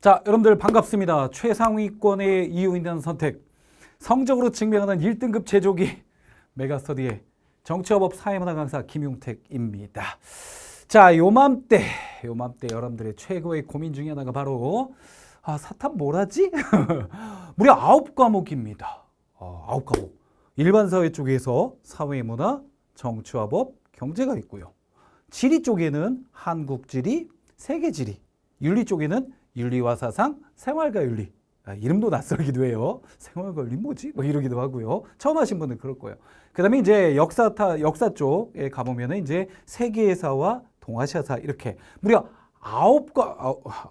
자, 여러분들 반갑습니다. 최상위권의 이유 있는 선택. 성적으로 증명하는 1등급 제조기 메가스터디의 정치화법 사회문화 강사 김용택입니다. 자, 요맘때, 요맘때 여러분들의 최고의 고민 중에 하나가 바로 아, 사탑 뭐라지? 무려 아홉 과목입니다. 아, 아홉 과목. 일반 사회 쪽에서 사회문화, 정치화법, 경제가 있고요. 지리 쪽에는 한국 지리, 세계 지리, 윤리 쪽에는 윤리와 사상, 생활과 윤리. 아, 이름도 낯설기도 해요. 생활과 윤리 뭐지? 뭐 이러기도 하고요. 처음 하신 분들 그럴 거예요. 그 다음에 이제 역사타, 역사 쪽에 가보면은 이제 세계사와 동아시아사 이렇게 무려 아홉 과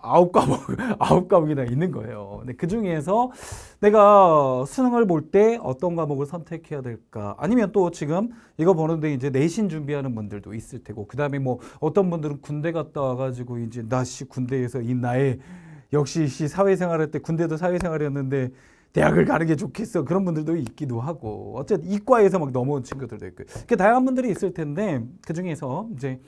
아홉 과목 아홉 과목이나 있는 거예요. 근데 그 중에서 내가 수능을 볼 때 어떤 과목을 선택해야 될까? 아니면 또 지금 이거 보는데 이제 내신 준비하는 분들도 있을 테고 그다음에 뭐 어떤 분들은 군대 갔다 와가지고 이제 나씨 군대에서 이 나에 역시 씨 사회생활할 때 군대도 사회생활이었는데 대학을 가는 게 좋겠어 그런 분들도 있기도 하고 어쨌든 이과에서 막 넘어온 친구들도 있고 그 다양한 분들이 있을 텐데 그 중에서 이제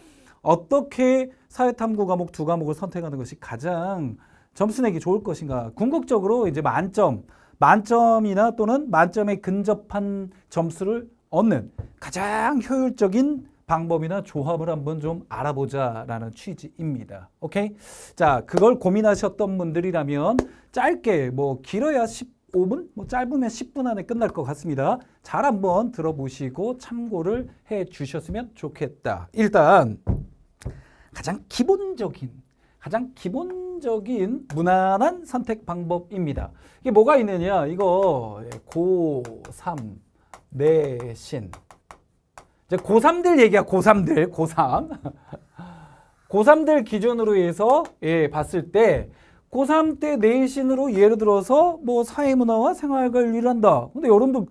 어떻게 사회탐구 과목 두 과목을 선택하는 것이 가장 점수 내기 좋을 것인가. 궁극적으로 이제 만점, 만점이나 또는 만점에 근접한 점수를 얻는 가장 효율적인 방법이나 조합을 한번 좀 알아보자라는 취지입니다. 오케이? 자, 그걸 고민하셨던 분들이라면 짧게 뭐 길어야 15분? 뭐 짧으면 10분 안에 끝날 것 같습니다. 잘 한번 들어보시고 참고를 해 주셨으면 좋겠다. 일단 가장 기본적인 가장 기본적인 무난한 선택 방법입니다. 이게 뭐가 있느냐? 이거 예, 고3 내신 이제 고3들 얘기야. 고3들. 고3. 고3들 기준으로 해서 예, 봤을 때 고3 때 내신으로 예를 들어서 뭐 사회문화와 생활관리 한다. 근데 여러분들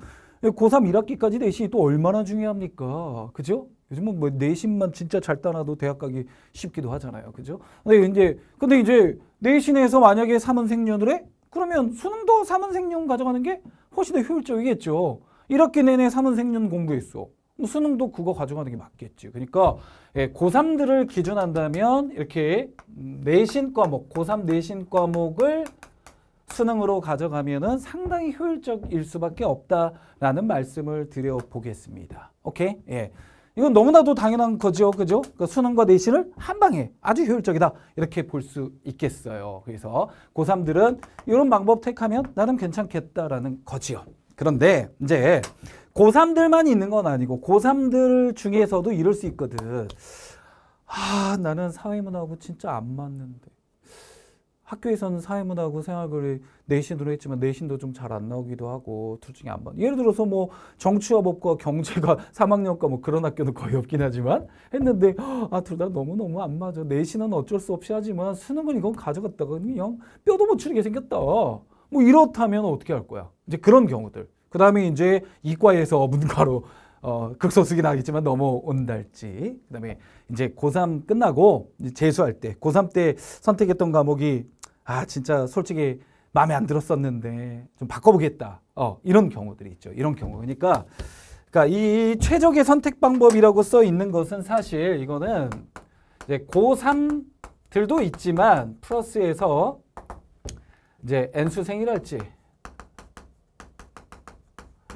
예, 고3 1학기까지 내신이 또 얼마나 중요합니까? 그죠? 요즘은 뭐, 뭐 내신만 진짜 잘 따놔도 대학 가기 쉽기도 하잖아요. 그죠? 근데 이제 근데 이제 내신에서 만약에 3은 생년을 해? 그러면 수능도 3은 생년 가져가는 게 훨씬 더 효율적이겠죠. 이렇게 내내 3은 생년 공부했어. 수능도 국어 가져가는 게 맞겠지. 그러니까 예, 고3들을 기준한다면 이렇게 내신 과목, 고3 내신 과목을 수능으로 가져가면은 상당히 효율적일 수밖에 없다라는 말씀을 드려보겠습니다. 오케이? 예. 이건 너무나도 당연한 거죠. 그죠? 그 수능과 내신을 한 방에 아주 효율적이다. 이렇게 볼 수 있겠어요. 그래서 고3들은 이런 방법 택하면 나름 괜찮겠다라는 거지요. 그런데 이제 고3들만 있는 건 아니고 고3들 중에서도 이럴 수 있거든. 아, 나는 사회문하고 진짜 안 맞는데. 학교에서는 사회문화고 생활고를 내신으로 했지만 내신도 좀 잘 안 나오기도 하고 둘 중에 안번 예를 들어서 뭐정치와법과 경제가 3학년과 뭐 그런 학교는 거의 없긴 하지만 했는데 아 둘 다 너무너무 안 맞아. 내신은 어쩔 수 없이 하지만 수능은 이건 가져갔다가 그냥 뼈도 못추는게 생겼다. 뭐 이렇다면 어떻게 할 거야? 이제 그런 경우들. 그다음에 이제 이과에서 문과로 어, 극소수긴 하겠지만 넘어온달지 그다음에 이제 고3 끝나고 재수할 때 고3 때 선택했던 과목이 아, 진짜 솔직히 마음에 안 들었었는데 좀 바꿔보겠다. 어, 이런 경우들이 있죠. 이런 경우. 그러니까, 그러니까 이 최적의 선택 방법이라고 써 있는 것은 사실 이거는 이제 고3들도 있지만 플러스에서 이제 N수생이랄지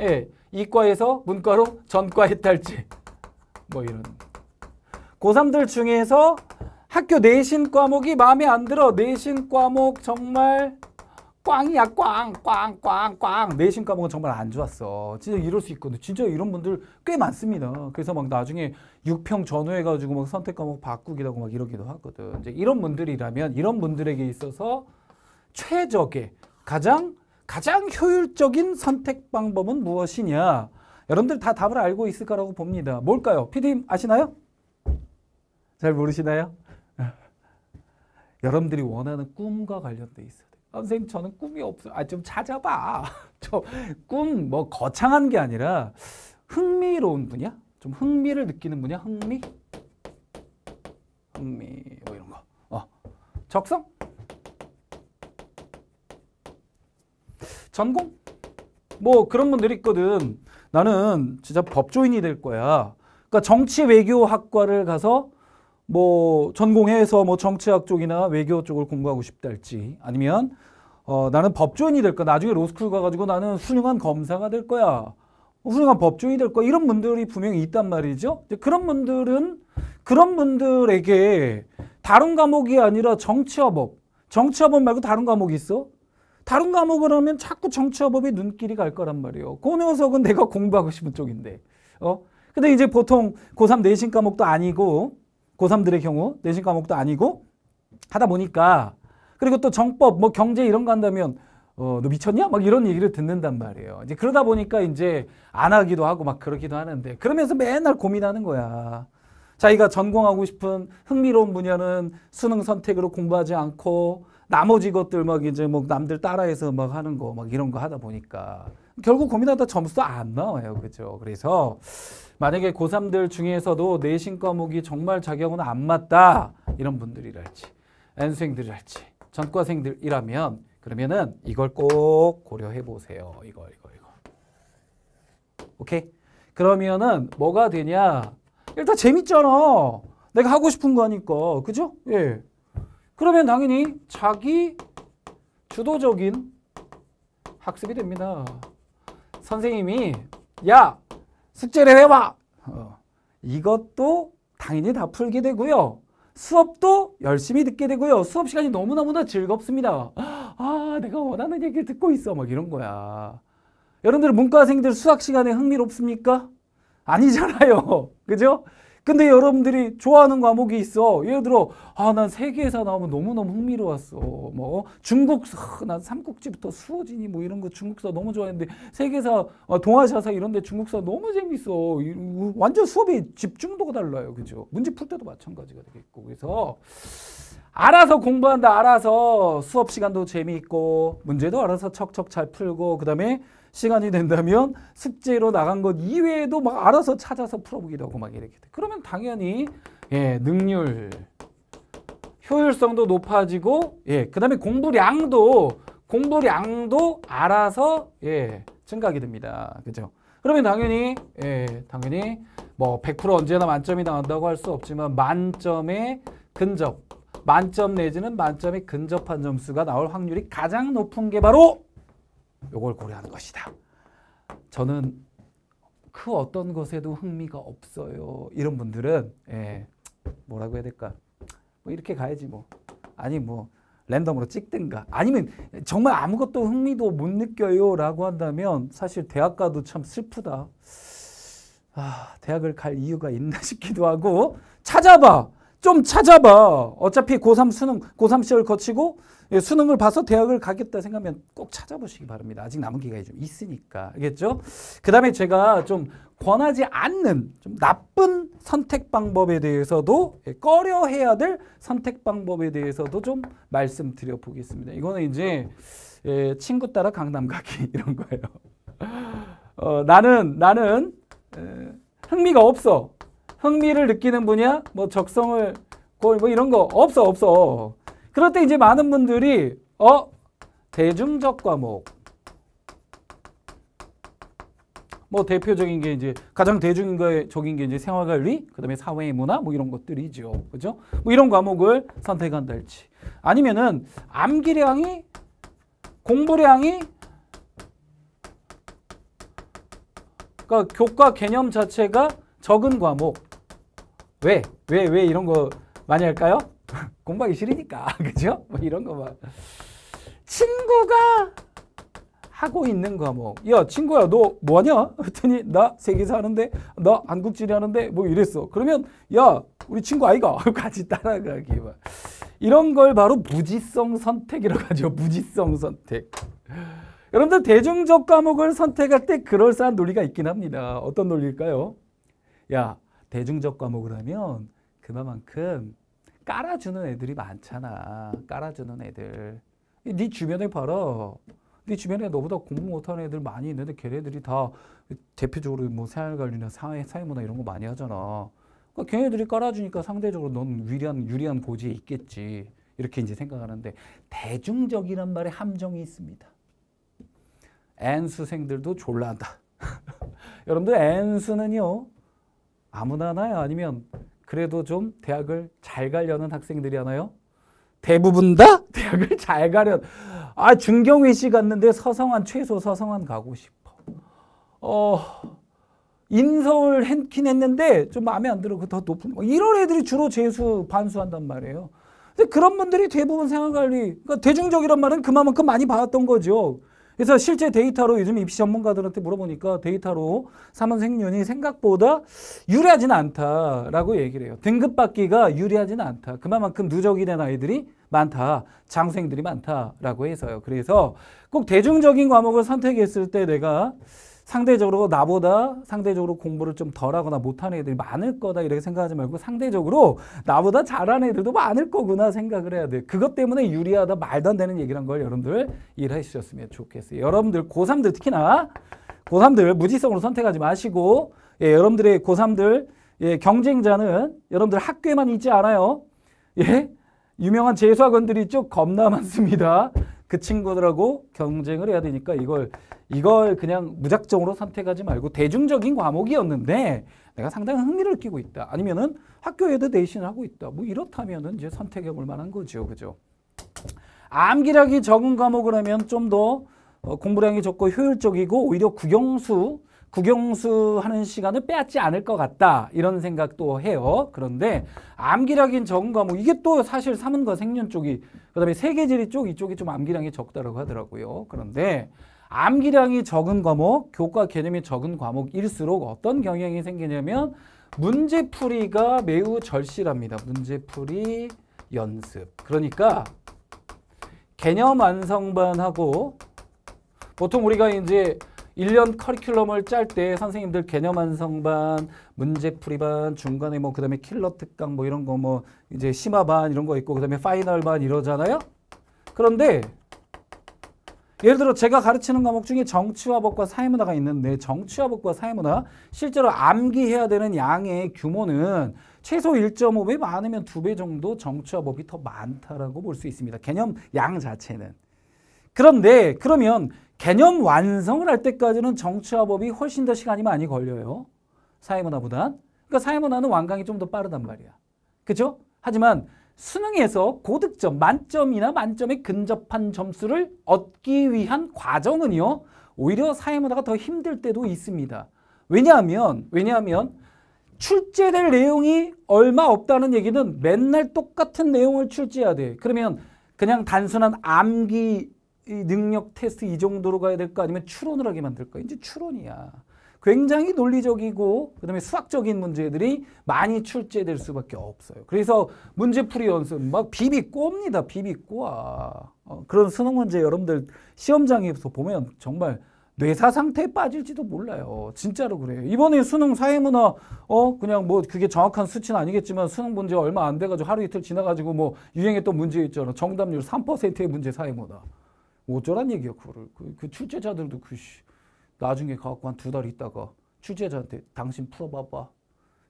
예, 이과에서 문과로 전과 했달지 뭐 이런 고3들 중에서 학교 내신 과목이 마음에 안 들어. 내신 과목 정말 꽝이야 꽝 꽝 꽝 꽝 내신 과목은 정말 안 좋았어 진짜 이럴 수 있거든 진짜 이런 분들 꽤 많습니다 그래서 막 나중에 6평 전후해가지고 막 선택 과목 바꾸기라고막 이러기도 하거든 이제 이런 분들이라면 이런 분들에게 있어서 최적의 가장 가장 효율적인 선택 방법은 무엇이냐 여러분들 다 답을 알고 있을 거라고 봅니다 뭘까요 피디 아시나요 잘 모르시나요 여러분들이 원하는 꿈과 관련돼 있어요. 아, 선생님 저는 꿈이 없어요. 아, 좀 찾아봐. 저꿈뭐 거창한 게 아니라 흥미로운 분야? 좀 흥미를 느끼는 분야? 흥미? 흥미 뭐 이런 거. 어. 적성? 전공? 뭐 그런 분들 있거든. 나는 진짜 법조인이 될 거야. 그러니까 정치 외교학과를 가서 뭐 전공해서 뭐 정치학 쪽이나 외교 쪽을 공부하고 싶달지 아니면 어, 나는 법조인이 될 거야. 나중에 로스쿨 가가지고 나는 훌륭한 검사가 될 거야. 훌륭한 법조인이 될 거야. 이런 분들이 분명히 있단 말이죠. 그런 분들은 그런 분들에게 다른 과목이 아니라 정치화법, 정치화법 말고 다른 과목이 있어? 다른 과목을 하면 자꾸 정치화법이 눈길이 갈 거란 말이에요. 그 녀석은 내가 공부하고 싶은 쪽인데. 어? 근데 이제 보통 고3 내신 과목도 아니고 고3들의 경우 내신 과목도 아니고 하다 보니까 그리고 또 정법 뭐 경제 이런 거 한다면 어, 너 미쳤냐? 막 이런 얘기를 듣는단 말이에요. 이제 그러다 보니까 이제 안 하기도 하고 막 그러기도 하는데 그러면서 맨날 고민하는 거야. 자기가 전공하고 싶은 흥미로운 분야는 수능 선택으로 공부하지 않고 나머지 것들 막 이제 뭐 남들 따라해서 막 하는 거 막 이런 거 하다 보니까 결국 고민하다 점수 안 나와요. 그렇죠. 그래서 만약에 고3들 중에서도 내신 과목이 정말 자격은 안 맞다. 이런 분들이랄지 N수생들이랄지 전과생들이라면 그러면은 이걸 꼭 고려해 보세요. 이거 이거 이거. 오케이? 그러면은 뭐가 되냐? 일단 재밌잖아. 내가 하고 싶은 거니까. 그죠? 예. 그러면 당연히 자기 주도적인 학습이 됩니다. 선생님이 야 숙제를 해봐 어. 이것도 당연히 다 풀게 되고요. 수업도 열심히 듣게 되고요. 수업 시간이 너무너무나 즐겁습니다. 아 내가 원하는 얘기를 듣고 있어 막 이런 거야. 여러분들 문과생들 수학 시간에 흥미롭습니까? 아니잖아요. 그죠? 근데 여러분들이 좋아하는 과목이 있어. 예를 들어, 아, 난 세계에서 나오면 너무너무 흥미로웠어. 뭐, 중국서난 아, 삼국지부터 수호진이 뭐 이런 거중국서 너무 좋아했는데, 세계사, 어, 동아시아사 이런데 중국사 너무 재밌어. 완전 수업이 집중도가 달라요. 그죠? 문제 풀 때도 마찬가지가 되겠고. 그래서, 알아서 공부한다. 알아서 수업 시간도 재미있고, 문제도 알아서 척척 잘 풀고, 그 다음에, 시간이 된다면 숙제로 나간 것 이외에도 막 알아서 찾아서 풀어보기도 하고 막 이렇게 돼. 그러면 당연히 예, 능률, 효율성도 높아지고 예, 그다음에 공부량도 공부량도 알아서 예, 증가하게 됩니다. 그죠? 그러면 당연히 예, 당연히 뭐 100% 언제나 만점이 나온다고 할 수 없지만 만점에 근접, 만점 내지는 만점에 근접한 점수가 나올 확률이 가장 높은 게 바로 요걸 고려하는 것이다. 저는 그 어떤 것에도 흥미가 없어요. 이런 분들은 예, 뭐라고 해야 될까? 뭐 이렇게 가야지 뭐. 아니 뭐 랜덤으로 찍든가 아니면 정말 아무것도 흥미도 못 느껴요 라고 한다면 사실 대학 가도 참 슬프다. 아, 대학을 갈 이유가 있나 싶기도 하고 찾아봐. 좀 찾아봐. 어차피 고3 수능, 고3 시절 거치고 예, 수능을 봐서 대학을 가겠다 생각하면 꼭 찾아보시기 바랍니다. 아직 남은 기간이 좀 있으니까. 알겠죠? 그 다음에 제가 좀 권하지 않는 좀 나쁜 선택 방법에 대해서도 예, 꺼려 해야 될 선택 방법에 대해서도 좀 말씀드려 보겠습니다. 이거는 이제 예, 친구 따라 강남 가기 이런 거예요. 어, 나는, 나는 흥미가 없어. 흥미를 느끼는 분야, 뭐 적성을 뭐 이런 거 없어 없어. 그럴 때 이제 많은 분들이 어 대중적 과목 뭐 대표적인 게 이제 가장 대중적인 게 이제 생활관리, 그다음에 사회 문화 뭐 이런 것들이죠. 그죠? 뭐 이런 과목을 선택한다할지 아니면은 암기량이 공부량이 그러니까 교과 개념 자체가 적은 과목 왜? 왜? 왜 이런 거 많이 할까요? 공부하기 싫으니까. 그죠? 뭐 이런 거 막. 친구가 하고 있는 과목. 뭐. 야, 친구야, 너 뭐하냐? 했더니 나 세계사 하는데, 나 한국지리 하는데 뭐 이랬어. 그러면 야, 우리 친구 아이가 같이 따라가기 막. 이런 걸 바로 무지성 선택이라고 하죠. 무지성 선택. 여러분들 대중적 과목을 선택할 때 그럴싸한 논리가 있긴 합니다. 어떤 논리일까요? 야, 대중적 과목을 하면 그만큼 깔아주는 애들이 많잖아. 깔아주는 애들. 네 주변에 봐라. 네 주변에 너보다 공부 못하는 애들 많이 있는데 걔네들이 다 대표적으로 뭐 생활관리나 사회, 사회문화 이런 거 많이 하잖아. 그러니까 걔네들이 깔아주니까 상대적으로 넌 유리한, 유리한 고지에 있겠지. 이렇게 이제 생각하는데 대중적이란 말에 함정이 있습니다. N수생들도 졸라한다. 여러분들 N수는요. 아무나 하나요? 아니면 그래도 좀 대학을 잘 가려는 학생들이 하나요? 대부분 다 대학을 잘 가려. 아중경외시 갔는데 서성한 최소 서성한 가고 싶어. 어 인서울 했긴 했는데 좀 마음에 안 들어. 그더 높은. 뭐 이런 애들이 주로 재수 반수한단 말이에요. 근데 그런 분들이 대부분 생활관리, 그러니까 대중적이란 말은 그만큼 많이 받았던 거죠. 그래서 실제 데이터로 요즘 입시 전문가들한테 물어보니까 데이터로 삼원 생륜이 생각보다 유리하지는 않다라고 얘기를 해요. 등급 받기가 유리하지는 않다. 그만큼 누적이 된 아이들이 많다. 장생들이 많다라고 해서요. 그래서 꼭 대중적인 과목을 선택했을 때 내가 상대적으로 나보다 상대적으로 공부를 좀 덜하거나 못하는 애들이 많을 거다 이렇게 생각하지 말고 상대적으로 나보다 잘하는 애들도 많을 거구나 생각을 해야 돼. 그것 때문에 유리하다 말도 안 되는 얘기란 걸 여러분들 이해해 주셨으면 좋겠어요. 여러분들 고삼들 특히나 고삼들 무지성으로 선택하지 마시고 예, 여러분들의 고삼들 예, 경쟁자는 여러분들 학교에만 있지 않아요. 예? 유명한 재수학원들이 쭉 겁나 많습니다. 그 친구들하고 경쟁을 해야 되니까 이걸 이걸 그냥 무작정으로 선택하지 말고 대중적인 과목이었는데 내가 상당히 흥미를 끼고 있다. 아니면은 학교에도 대신 하고 있다. 뭐 이렇다면은 이제 선택해 볼 만한 거죠. 그죠? 암기력이 적은 과목을 하면 좀더 어, 공부량이 적고 효율적이고 오히려 국영수 구경수 하는 시간을 빼앗지 않을 것 같다 이런 생각도 해요. 그런데 암기량인 적은가 뭐 이게 또 사실 삼은과 생년 쪽이 그다음에 세계지리 쪽 이쪽이 좀 암기량이 적다라고 하더라고요. 그런데 암기량이 적은 과목, 교과 개념이 적은 과목일수록 어떤 경향이 생기냐면 문제풀이가 매우 절실합니다. 문제풀이 연습. 그러니까 개념 완성반하고 보통 우리가 이제 1년 커리큘럼을 짤 때 선생님들 개념 완성반, 문제풀이반, 중간에 뭐 그다음에 킬러 특강 뭐 이런 거 뭐 이제 심화반 이런 거 있고 그다음에 파이널반 이러잖아요. 그런데 예를 들어 제가 가르치는 과목 중에 정치화법과 사회문화가 있는데 정치화법과 사회문화 실제로 암기해야 되는 양의 규모는 최소 1.5배 많으면 2배 정도 정치화법이 더 많다라고 볼 수 있습니다. 개념 양 자체는. 그런데 그러면 개념 완성을 할 때까지는 정치화법이 훨씬 더 시간이 많이 걸려요. 사회문화보다 그러니까 사회문화는 완강이 좀 더 빠르단 말이야. 그렇죠? 하지만 수능에서 고득점, 만점이나 만점에 근접한 점수를 얻기 위한 과정은요. 오히려 사회문화가 더 힘들 때도 있습니다. 왜냐하면 왜냐하면 출제될 내용이 얼마 없다는 얘기는 맨날 똑같은 내용을 출제해야 돼. 그러면 그냥 단순한 암기 이 능력 테스트 이 정도로 가야 될까 아니면 추론을 하게 만들까 이제 추론이야. 굉장히 논리적이고 그다음에 수학적인 문제들이 많이 출제될 수밖에 없어요. 그래서 문제풀이 연습 막 비비 꼽니다 비비 꼬아. 어, 그런 수능 문제 여러분들 시험장에서 보면 정말 뇌사 상태에 빠질지도 몰라요. 진짜로 그래요. 이번에 수능 사회문화 어 그냥 뭐 그게 정확한 수치는 아니겠지만 수능 문제 얼마 안 돼가지고 하루 이틀 지나가지고 뭐 유행했던 문제 있잖아. 정답률 3%의 문제 사회문화. 어쩌란 얘기야 그거를. 그, 그 출제자들도 그 나중에 갖고한 두 달 있다가 출제자한테 당신 풀어봐봐.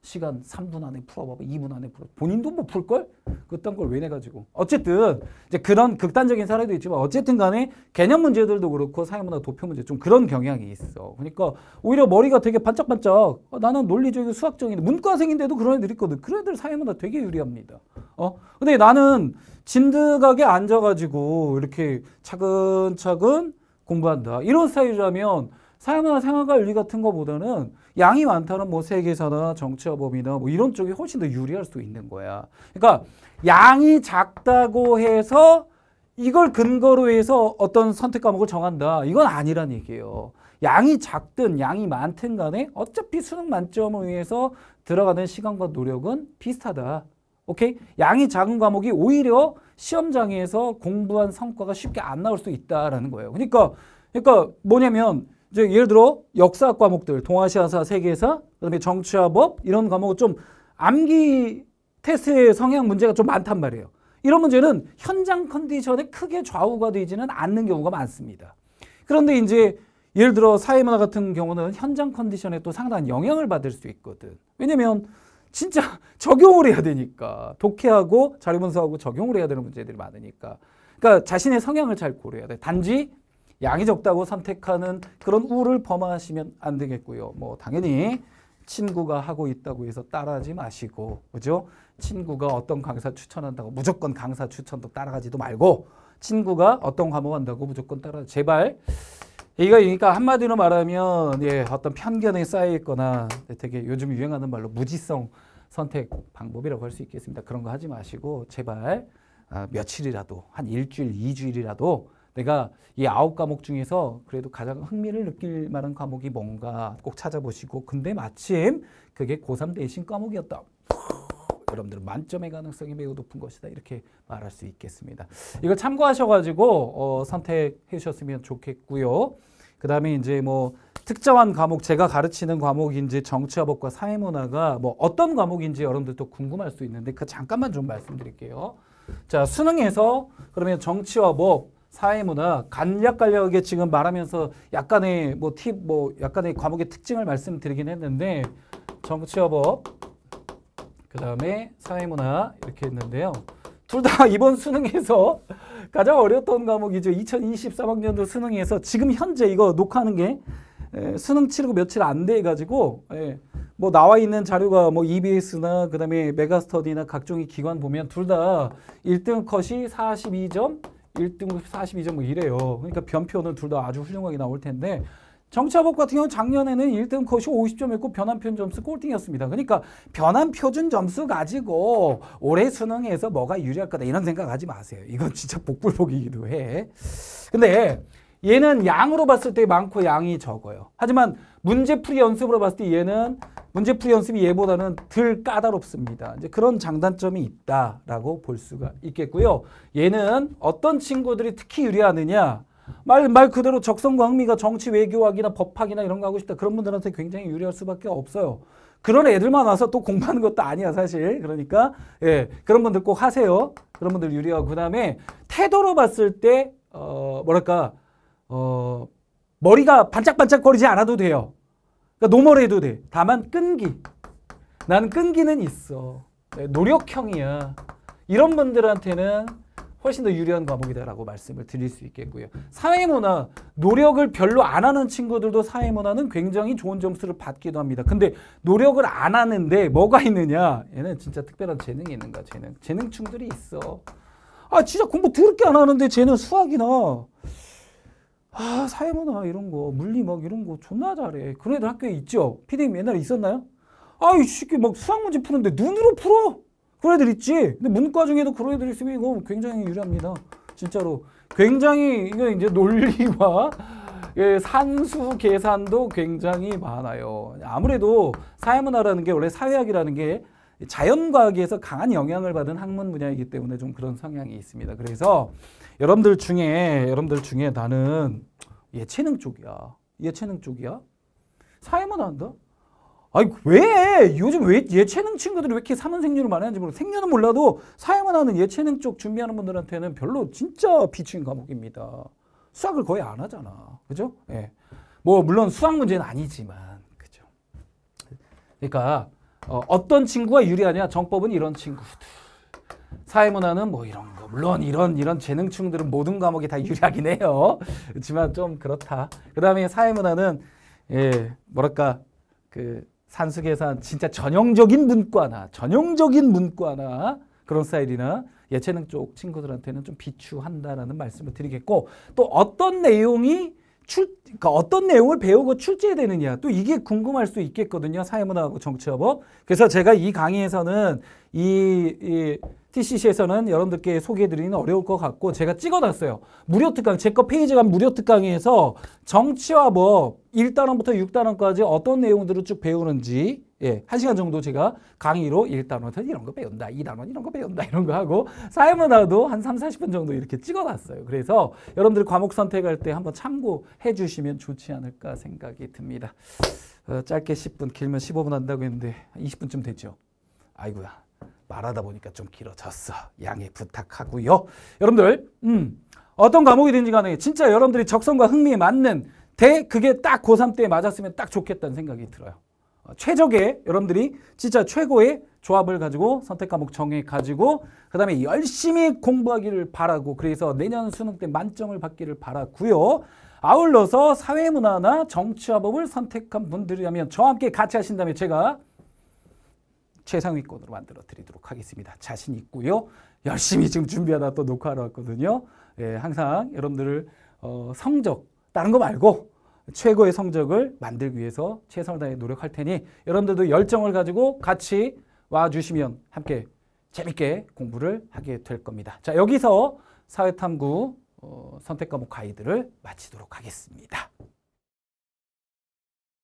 시간 3분 안에 풀어봐봐. 2분 안에 풀어. 본인도 못 뭐 풀걸? 그딴 걸 왜 내가지고. 어쨌든 이제 그런 극단적인 사례도 있지만 어쨌든 간에 개념 문제들도 그렇고 사회문화 도표 문제 좀 그런 경향이 있어. 그러니까 오히려 머리가 되게 반짝반짝 어, 나는 논리적이고 수학적인 문과생인데도 그런 애들 있거든. 그런 애들 사회문화 되게 유리합니다. 어? 근데 나는 진득하게 앉아가지고 이렇게 차근차근 공부한다. 이런 스타일이라면 사나 생활과 윤리 같은 것보다는 양이 많다는 뭐 세계사나 정치화범이나 뭐 이런 쪽이 훨씬 더 유리할 수도 있는 거야. 그러니까 양이 작다고 해서 이걸 근거로 해서 어떤 선택 과목을 정한다. 이건 아니란 얘기예요. 양이 작든 양이 많든 간에 어차피 수능 만점을 위해서 들어가는 시간과 노력은 비슷하다. 오케이? 양이 작은 과목이 오히려 시험장에서 공부한 성과가 쉽게 안 나올 수 있다라는 거예요. 그러니까 그러니까 뭐냐면 이제 예를 들어 역사 과목들, 동아시아사, 세계사, 그다음에 정치와 법 이런 과목은 좀 암기 테스트의 성향 문제가 좀 많단 말이에요. 이런 문제는 현장 컨디션에 크게 좌우가 되지는 않는 경우가 많습니다. 그런데 이제 예를 들어 사회문화 같은 경우는 현장 컨디션에 또 상당한 영향을 받을 수 있거든. 왜냐면 진짜 적용을 해야 되니까 독해하고 자료 분석하고 적용을 해야 되는 문제들이 많으니까. 그러니까 자신의 성향을 잘 고려해야 돼. 단지 양이 적다고 선택하는 그런 우를 범하시면 안 되겠고요. 뭐 당연히 친구가 하고 있다고 해서 따라하지 마시고 그죠? 친구가 어떤 강사 추천한다고 무조건 강사 추천도 따라가지도 말고 친구가 어떤 과목 한다고 무조건 따라 제발 이거 그러니까 한마디로 말하면 예, 어떤 편견에 쌓여 있거나 되게 요즘 유행하는 말로 무지성 선택 방법이라고 할 수 있겠습니다. 그런 거 하지 마시고 제발 아, 며칠이라도 한 일주일, 이주일이라도 내가 이 아홉 과목 중에서 그래도 가장 흥미를 느낄 만한 과목이 뭔가 꼭 찾아보시고 근데 마침 그게 고3 내신 과목이었다. 여러분들은 만점의 가능성이 매우 높은 것이다 이렇게 말할 수 있겠습니다. 이걸 참고하셔가지고 어, 선택해 주셨으면 좋겠고요. 그 다음에 이제 뭐 특정한 과목 제가 가르치는 과목인지 정치화법과 사회문화가 뭐 어떤 과목인지 여러분들도 궁금할 수 있는데 그 잠깐만 좀 말씀드릴게요. 자 수능에서 그러면 정치화법 사회문화 간략간략하게 지금 말하면서 약간의 뭐 팁뭐 뭐 약간의 과목의 특징을 말씀드리긴 했는데 정치어법 그 다음에 사회문화 이렇게 했는데요. 둘 다 이번 수능에서 가장 어려웠던 과목이죠. 2023학년도 수능에서 지금 현재 이거 녹화하는 게 수능 치르고 며칠 안 돼 가지고 뭐 나와 있는 자료가 뭐 EBS나 그다음에 메가스터디나 각종의 기관 보면 둘 다 1등 컷이 42점 1등급 42점 뭐 이래요. 그러니까 변표는 둘 다 아주 훌륭하게 나올 텐데 정치화법 같은 경우는 작년에는 1등 컷이 50점이었고 변환표 점수 꼴등이었습니다. 그러니까 변환표준 점수 가지고 올해 수능에서 뭐가 유리할 거다 이런 생각하지 마세요. 이건 진짜 복불복이기도 해. 근데 얘는 양으로 봤을 때 많고 양이 적어요. 하지만 문제풀이 연습으로 봤을 때 얘는 문제풀이 연습이 얘보다는 덜 까다롭습니다. 이제 그런 장단점이 있다라고 볼 수가 있겠고요. 얘는 어떤 친구들이 특히 유리하느냐? 말, 말 그대로 적성광미가 정치 외교학이나 법학이나 이런 거 하고 싶다. 그런 분들한테 굉장히 유리할 수밖에 없어요. 그런 애들만 와서 또 공부하는 것도 아니야, 사실. 그러니까, 예, 그런 분들 꼭 하세요. 그런 분들 유리하고. 그 다음에 태도로 봤을 때, 어, 뭐랄까, 어, 머리가 반짝반짝거리지 않아도 돼요. 그러니까 노멀해도 돼. 다만 끈기. 나는 끈기는 있어. 네, 노력형이야. 이런 분들한테는 훨씬 더 유리한 과목이다라고 말씀을 드릴 수 있겠고요. 사회문화, 노력을 별로 안 하는 친구들도 사회문화는 굉장히 좋은 점수를 받기도 합니다. 근데 노력을 안 하는데 뭐가 있느냐? 얘는 진짜 특별한 재능이 있는 거야, 재능. 재능충들이 있어. 아, 진짜 공부 더럽게 안 하는데 쟤는 수학이나 아 사회문화 이런 거 물리 막 이런 거 존나 잘해 그런 애들 학교에 있죠 피디님 옛날에 있었나요? 아이 쉽게 막 수학문제 푸는데 눈으로 풀어 그런 애들 있지 근데 문과 중에도 그런 애들 있으면 이거 굉장히 유리합니다 진짜로 굉장히 이거 이제 논리와 예, 산수 계산도 굉장히 많아요 아무래도 사회문화라는 게 원래 사회학이라는 게 자연과학에서 강한 영향을 받은 학문 분야이기 때문에 좀 그런 성향이 있습니다. 그래서 여러분들 중에 여러분들 중에 나는 예체능 쪽이야. 예체능 쪽이야. 사회만 한다. 아니 왜 요즘 왜 예체능 친구들이 왜 이렇게 사는 생률이 많은지 모르고 생률은 몰라도 사회만 하는 예체능 쪽 준비하는 분들한테는 별로 진짜 비친 과목입니다. 수학을 거의 안 하잖아. 그죠? 예. 네. 뭐 물론 수학 문제는 아니지만 그죠. 그러니까 어, 떤 친구가 유리하냐? 정법은 이런 친구들. 사회문화는 뭐 이런 거. 물론 이런 이런 재능충들은 모든 과목이 다 유리하긴 해요. 그렇지만 좀 그렇다. 그 다음에 사회문화는 예, 뭐랄까 그 산수계산 진짜 전형적인 문과나 전형적인 문과나 그런 스타일이나 예체능 쪽 친구들한테는 좀 비추한다라는 말씀을 드리겠고 또 어떤 내용이 출, 그러니까 어떤 내용을 배우고 출제해야 되느냐 또 이게 궁금할 수 있겠거든요 사회문화하고 정치화법 그래서 제가 이 강의에서는 이, 이 TCC에서는 여러분들께 소개해드리는 어려울 것 같고 제가 찍어놨어요 무료 특강 제 거 페이지 가 무료 특강에서 정치화법 1단원부터 뭐 6단원까지 어떤 내용들을 쭉 배우는지 예, 한 시간 정도 제가 강의로 1단원 이런 거 배운다, 2단원 이런 거 배운다 이런 거 하고 사이마다도 한 3, 40분 정도 이렇게 찍어놨어요. 그래서 여러분들 과목 선택할 때 한번 참고해 주시면 좋지 않을까 생각이 듭니다. 어, 짧게 10분, 길면 15분 한다고 했는데 20분쯤 됐죠. 아이구야 말하다 보니까 좀 길어졌어. 양해 부탁하고요. 여러분들 음, 어떤 과목이든지 간에 진짜 여러분들이 적성과 흥미에 맞는 대 그게 딱 고3 때에 맞았으면 딱 좋겠다는 생각이 들어요. 어, 최적의 여러분들이 진짜 최고의 조합을 가지고 선택 과목 정해 가지고 그 다음에 열심히 공부하기를 바라고 그래서 내년 수능 때 만점을 받기를 바라고요. 아울러서 사회문화나 정치화법을 선택한 분들이라면 저와 함께 같이 하신다면 제가 최상위권으로 만들어 드리도록 하겠습니다. 자신 있고요. 열심히 지금 준비하다 또 녹화하러 왔거든요. 예, 항상 여러분들을 어, 성적 다른 거 말고 최고의 성적을 만들기 위해서 최선을 다해 노력할 테니 여러분들도 열정을 가지고 같이 와주시면 함께 재밌게 공부를 하게 될 겁니다. 자 여기서 사회탐구 어, 선택과목 가이드를 마치도록 하겠습니다.